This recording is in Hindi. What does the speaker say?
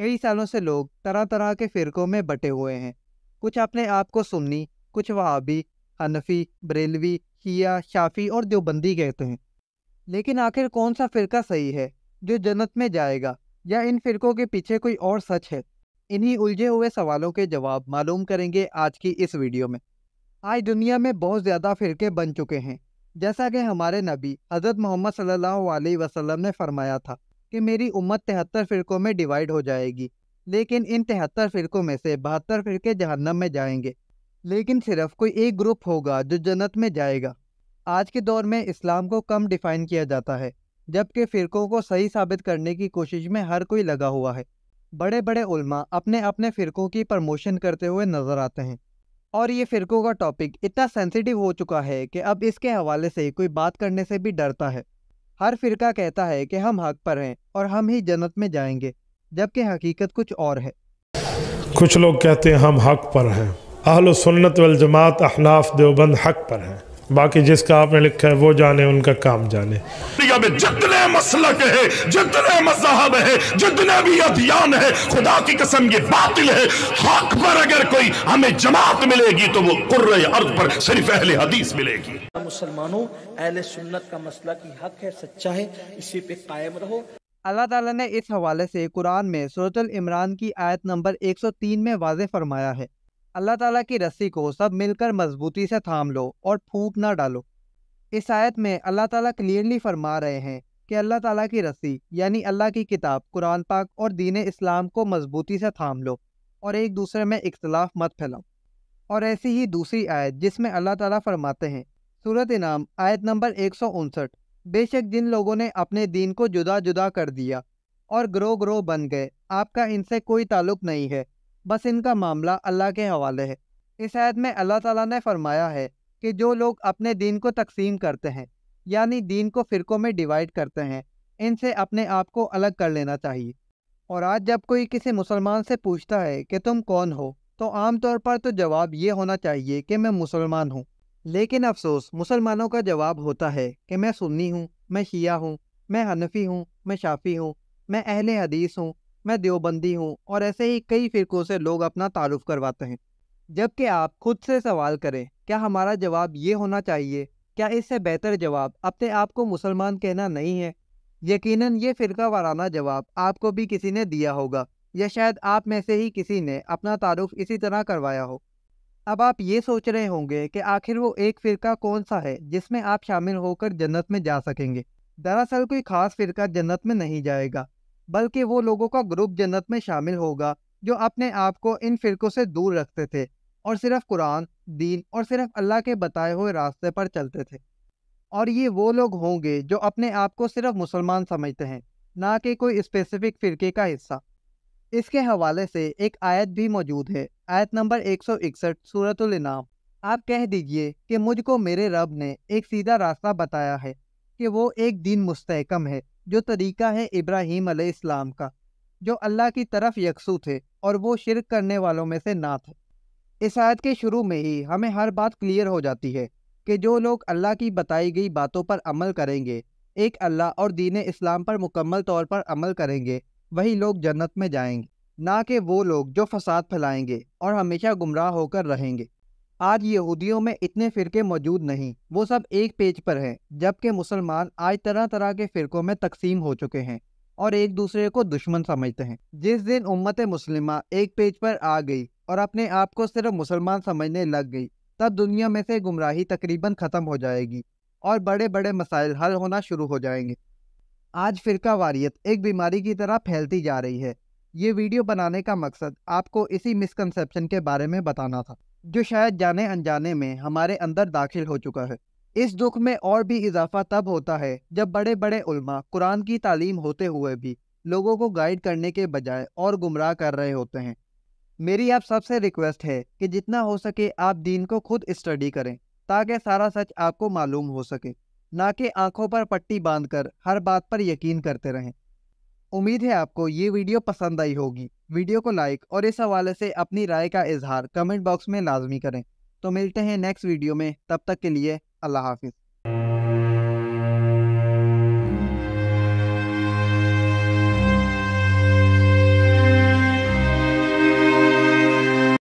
कई सालों से लोग तरह तरह के फ़िरक़ों में बटे हुए हैं कुछ अपने आप को सुन्नी कुछ वहाबी हनफी बरेलवी शिया शाफी और देवबंदी कहते हैं लेकिन आखिर कौन सा फ़िरका सही है जो जन्नत में जाएगा या इन फ़िरक़ों के पीछे कोई और सच है इन्हीं उलझे हुए सवालों के जवाब मालूम करेंगे आज की इस वीडियो में आज दुनिया में बहुत ज़्यादा फ़िरके बन चुके हैं जैसा कि हमारे नबी हज़रत मोहम्मद सल्लल्लाहु अलैहि वसल्लम ने फरमाया था कि मेरी उम्मत तिहत्तर फ़िरकों में डिवाइड हो जाएगी लेकिन इन तिहत्तर फ़िरकों में से बहत्तर फ़िरके जहन्नम में जाएंगे लेकिन सिर्फ कोई एक ग्रुप होगा जो जन्नत में जाएगा आज के दौर में इस्लाम को कम डिफ़ाइन किया जाता है जबकि फ़िरकों को सही साबित करने की कोशिश में हर कोई लगा हुआ है बड़े बड़े उल्मा अपने अपने फ़िरकों की प्रमोशन करते हुए नज़र आते हैं और ये फ़िरकों का टॉपिक इतना सेंसिटिव हो चुका है कि अब इसके हवाले से कोई बात करने से भी डरता है हर फिरका कहता है कि हम हक पर हैं और हम ही जन्नत में जाएंगे जबकि हकीकत कुछ और है कुछ लोग कहते हैं हम हक पर हैं अहल सुन्नत जमात अहनाफ देवबंद हक पर हैं बाकी जिसका आपने लिखा है वो जाने उनका काम जाने जितने मसलक है जितने मजहब है जितने भी अभियान है खुदा की कसम ये बातिल है हक पर अगर कोई हमें जमात मिलेगी तो वो कुर्र अर्द पर सिर्फ अहले हदीस मिलेगी मुसलमानों अहले सुन्नत का मसला की हक है सच्चा है इसी पे कायम रहो अल्लाह ताला ने इस हवाले से कुरान में सूरतल इमरान की आयत नंबर 103 में वाज फरमाया है अल्लाह ताला की रस्सी को सब मिलकर मजबूती से थाम लो और फूक ना डालो इस आयत में अल्लाह ताला क्लियरली फरमा रहे हैं कि अल्लाह ताला की रस्सी यानी अल्लाह की किताब कुरान पाक और दीन इस्लाम को मजबूती से थाम लो और एक दूसरे में इख्तलाफ मत फैलाओ और ऐसी ही दूसरी आयत जिसमें अल्लाह ताला फरमाते हैं सूरत इनाम आयत नंबर एक बेशक जिन लोगों ने अपने दीन को जुदा जुदा कर दिया और ग्रो ग्रो बन गए आपका इनसे कोई ताल्लुक नहीं है बस इनका मामला अल्लाह के हवाले है इस आयत में अल्लाह ताला ने फरमाया है कि जो लोग अपने दीन को तकसीम करते हैं यानी दीन को फ़िरक़ों में डिवाइड करते हैं इनसे अपने आप को अलग कर लेना चाहिए और आज जब कोई किसी मुसलमान से पूछता है कि तुम कौन हो तो आमतौर पर तो जवाब ये होना चाहिए कि मैं मुसलमान हूँ लेकिन अफसोस मुसलमानों का जवाब होता है कि मैं सुन्नी हूँ मैं शिया हूँ मैं हनफी हूँ मैं शाफ़ी हूँ मैं अहले हदीस हूँ मैं देवबंदी हूँ और ऐसे ही कई फ़िरक़ों से लोग अपना तारुफ करवाते हैं जबकि आप खुद से सवाल करें क्या हमारा जवाब ये होना चाहिए क्या इससे बेहतर जवाब अपने आप को मुसलमान कहना नहीं है यकीनन ये फ़िरका वाराना जवाब आपको भी किसी ने दिया होगा या शायद आप में से ही किसी ने अपना तारुफ इसी तरह करवाया हो अब आप ये सोच रहे होंगे कि आखिर वो एक फ़िरका कौन सा है जिसमें आप शामिल होकर जन्नत में जा सकेंगे दरअसल कोई ख़ास फ़िरका जन्नत में नहीं जाएगा बल्कि वो लोगों का ग्रुप जन्नत में शामिल होगा जो अपने आप को इन फ़िरकों से दूर रखते थे और सिर्फ कुरान दीन और सिर्फ अल्लाह के बताए हुए रास्ते पर चलते थे और ये वो लोग होंगे जो अपने आप को सिर्फ मुसलमान समझते हैं ना कि कोई स्पेसिफिक फ़िरके का हिस्सा इसके हवाले से एक आयत भी मौजूद है आयत नंबर एक सौ इकसठ सूरत आप कह दीजिए कि मुझको मेरे रब ने एक सीधा रास्ता बताया है कि वो एक दिन मुस्तकम है जो तरीका है इब्राहीम इस्लाम का जो अल्लाह की तरफ यकसू थे और वो शिरक करने वालों में से ना थे इस आयत के शुरू में ही हमें हर बात क्लियर हो जाती है कि जो लोग अल्लाह की बताई गई बातों पर अमल करेंगे एक अल्लाह और दीन इस्लाम पर मुकम्मल तौर पर अमल करेंगे वही लोग जन्नत में जाएंगे ना कि वो लोग जो फसाद फैलाएंगे और हमेशा गुमराह होकर रहेंगे आज यहूदियों में इतने फ़िरके मौजूद नहीं वो सब एक पेज पर हैं जबकि मुसलमान आज तरह तरह के फ़िरकों में तकसीम हो चुके हैं और एक दूसरे को दुश्मन समझते हैं जिस दिन उम्मत मुस्लिमा एक पेज पर आ गई और अपने आप को सिर्फ मुसलमान समझने लग गई तब दुनिया में से गुमराही तकरीबन ख़त्म हो जाएगी और बड़े बड़े मसाइल हल होना शुरू हो जाएंगे आज फिरका वारियत एक बीमारी की तरह फैलती जा रही है ये वीडियो बनाने का मकसद आपको इसी मिसकनसेप्शन के बारे में बताना था जो शायद जाने अनजाने में हमारे अंदर दाखिल हो चुका है इस दुख में और भी इजाफा तब होता है जब बड़े बड़े उल्मा कुरान की तालीम होते हुए भी लोगों को गाइड करने के बजाय और गुमराह कर रहे होते हैं मेरी आप सबसे रिक्वेस्ट है कि जितना हो सके आप दीन को खुद स्टडी करें ताकि सारा सच आपको मालूम हो सके ना कि आंखों पर पट्टी बांधकर हर बात पर यकीन करते रहें उम्मीद है आपको ये वीडियो पसंद आई होगी वीडियो को लाइक और इस हवाले से अपनी राय का इजहार कमेंट बॉक्स में लाजमी करें तो मिलते हैं नेक्स्ट वीडियो में तब तक के लिए अल्लाह हाफिज़